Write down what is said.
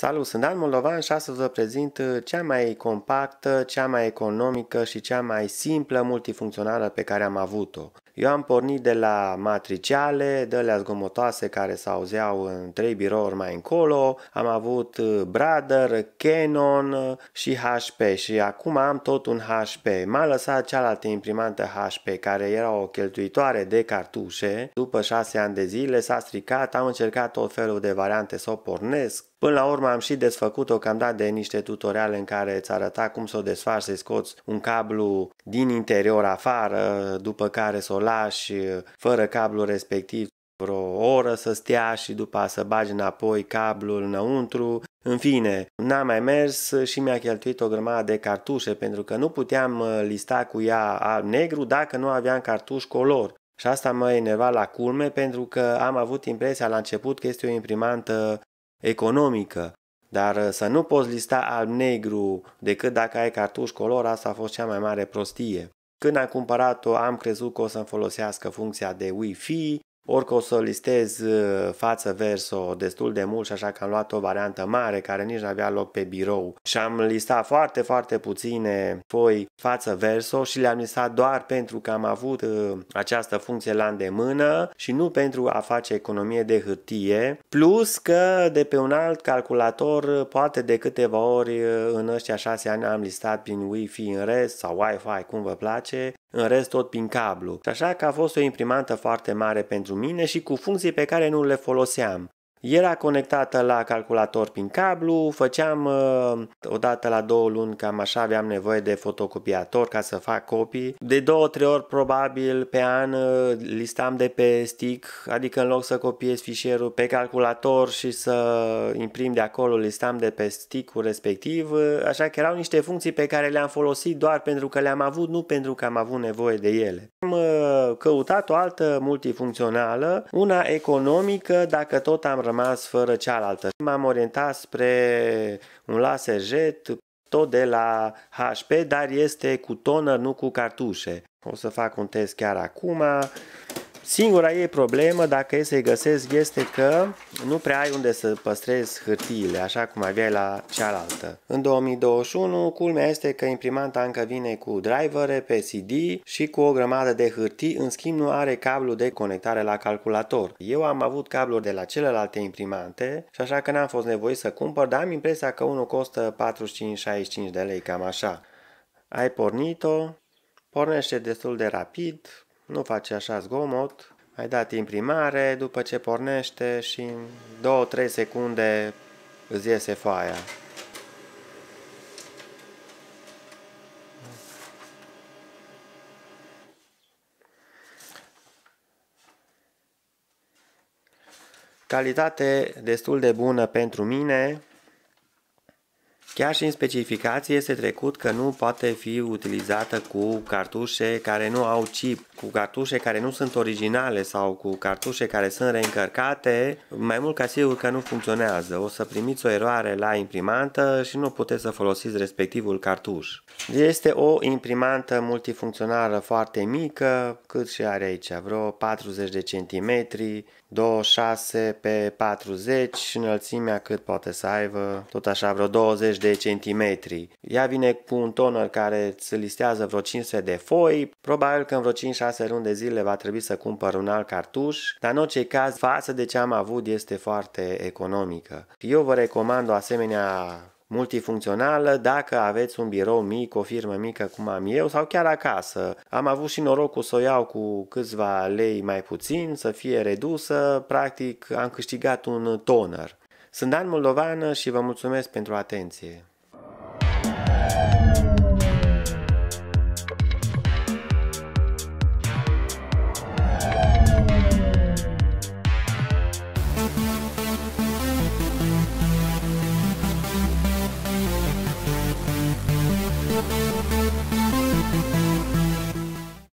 Salut, sunt Dan Moldovan și astăzi vă prezint uh, cea mai compactă, cea mai economică și cea mai simplă multifuncțională pe care am avut-o. Eu am pornit de la matriciale, de la zgomotoase care se auzeau în trei birouri mai încolo, am avut uh, Brother, Canon uh, și HP și acum am tot un HP. M-a lăsat cealaltă imprimantă HP care era o cheltuitoare de cartușe. După 6 ani de zile s-a stricat, am încercat tot felul de variante să o pornesc, Până la urmă am și desfăcut-o, că am dat de niște tutoriale în care îți arăta cum să o desfaci, să-i scoți un cablu din interior afară, după care să o lași fără cablu respectiv vreo oră să stea și după să bagi înapoi cablul înăuntru. În fine, n-am mai mers și mi-a cheltuit o grămadă de cartușe pentru că nu puteam uh, lista cu ea negru dacă nu aveam cartuș color. Și asta mă enerva la culme pentru că am avut impresia la început că este o imprimantă economică, dar uh, să nu poți lista alb-negru decât dacă ai cartuș color, asta a fost cea mai mare prostie. Când am cumpărat-o, am crezut că o să-mi folosească funcția de Wi-Fi, Orică o să listez uh, față verso destul de mult și așa că am luat o variantă mare care nici nu avea loc pe birou și am listat foarte, foarte puține foi față verso și le-am listat doar pentru că am avut uh, această funcție la îndemână și nu pentru a face economie de hârtie, plus că de pe un alt calculator uh, poate de câteva ori în ăștia șase ani am listat prin Wi-Fi în rest sau Wi-Fi cum vă place în rest tot prin cablu. Și așa că a fost o imprimantă foarte mare pentru mine și cu funcții pe care nu le foloseam. Era conectată la calculator prin cablu, făceam uh, odată la două luni, cam așa aveam nevoie de fotocopiator ca să fac copii. De două, trei ori probabil pe an uh, listam de pe stick, adică în loc să copiez fișierul pe calculator și să imprim de acolo, listam de pe stick-ul respectiv, uh, așa că erau niște funcții pe care le-am folosit doar pentru că le-am avut, nu pentru că am avut nevoie de ele. Am căutat o altă multifuncțională, una economică, dacă tot am rămas fără cealaltă. M-am orientat spre un laser jet, tot de la HP, dar este cu tonă nu cu cartușe. O să fac un test chiar acum. Singura ei problemă, dacă e să-i găsesc, este că nu prea ai unde să păstrezi hârtiile, așa cum aveai la cealaltă. În 2021, culmea este că imprimanta încă vine cu drivere pe CD și cu o grămadă de hârtii, în schimb nu are cablu de conectare la calculator. Eu am avut cabluri de la celelalte imprimante și așa că n-am fost nevoit să cumpăr, dar am impresia că unul costă 45-65 de lei, cam așa. Ai pornit-o, pornește destul de rapid, nu face așa zgomot, ai dat imprimare, după ce pornește și în 2-3 secunde îți iese foaia. Calitate destul de bună pentru mine, Chiar și în specificație este trecut că nu poate fi utilizată cu cartușe care nu au chip, cu cartușe care nu sunt originale sau cu cartușe care sunt reîncărcate, mai mult ca sigur că nu funcționează. O să primiți o eroare la imprimantă și nu puteți să folosiți respectivul cartuș. Este o imprimantă multifuncțională foarte mică, cât și are aici, vreo 40 de centimetri, 26 pe 40, înălțimea cât poate să aibă, tot așa vreo 20 de de centimetri. Ea vine cu un toner care îți listează vreo 500 de foi, probabil că în vreo 5-6 luni de zile va trebui să cumpăr un alt cartuș, dar în orice caz, față de ce am avut, este foarte economică. Eu vă recomand o asemenea multifuncțională dacă aveți un birou mic, o firmă mică cum am eu sau chiar acasă. Am avut și norocul să o iau cu câțiva lei mai puțin, să fie redusă, practic am câștigat un toner. Sunt Dan Moldovan și vă mulțumesc pentru atenție. We'll be right back.